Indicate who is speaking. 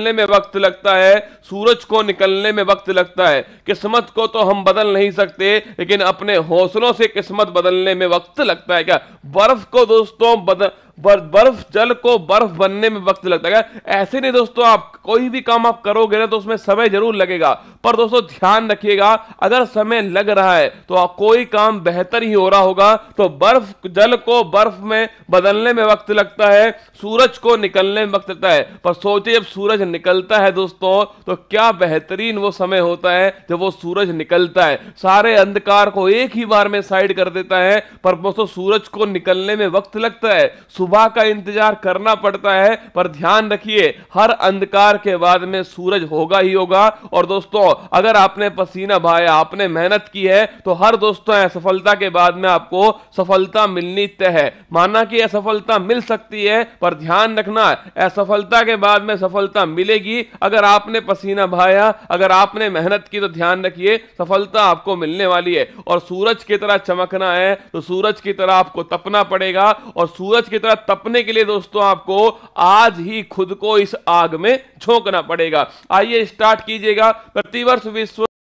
Speaker 1: निकलने में वक्त लगता है सूरज को निकलने में वक्त लगता है किस्मत को तो हम बदल नहीं सकते लेकिन अपने हौसलों से किस्मत बदलने में वक्त लगता है क्या बर्फ को दोस्तों बदल बर्फ जल को बर्फ बनने में वक्त लगता है ऐसे नहीं दोस्तों आप कोई भी काम आप करोगे ना तो उसमें समय जरूर लगेगा पर दोस्तों ध्यान रखिएगा अगर समय लग रहा है तो आप कोई काम बेहतर ही हो रहा होगा तो बर्फ जल को बर्फ में बदलने में वक्त लगता है सूरज को निकलने में वक्त लगता है पर सोचिए जब सूरज निकलता है दोस्तों तो क्या बेहतरीन वो समय होता है जब वो सूरज निकलता है सारे अंधकार को एक ही बार में साइड कर देता है पर दोस्तों सूरज को निकलने में वक्त लगता है सुबह का इंतजार करना पड़ता है पर ध्यान रखिए हर अंधकार के बाद में सूरज होगा ही होगा और दोस्तों अगर आपने पसीना भाया आपने मेहनत की है तो हर दोस्तों असफलता के बाद में आपको सफलता मिलनी तय है माना कि असफलता मिल सकती है पर ध्यान रखना असफलता के बाद में सफलता मिलेगी अगर आपने पसीना भाया अगर आपने मेहनत की तो ध्यान रखिए सफलता आपको मिलने वाली है और सूरज की तरह चमकना है तो सूरज की तरह आपको तपना पड़ेगा और सूरज की तरह तपने के लिए दोस्तों आपको आज ही खुद को इस आग में झोंकना पड़ेगा आइए स्टार्ट कीजिएगा प्रतिवर्ष विश्व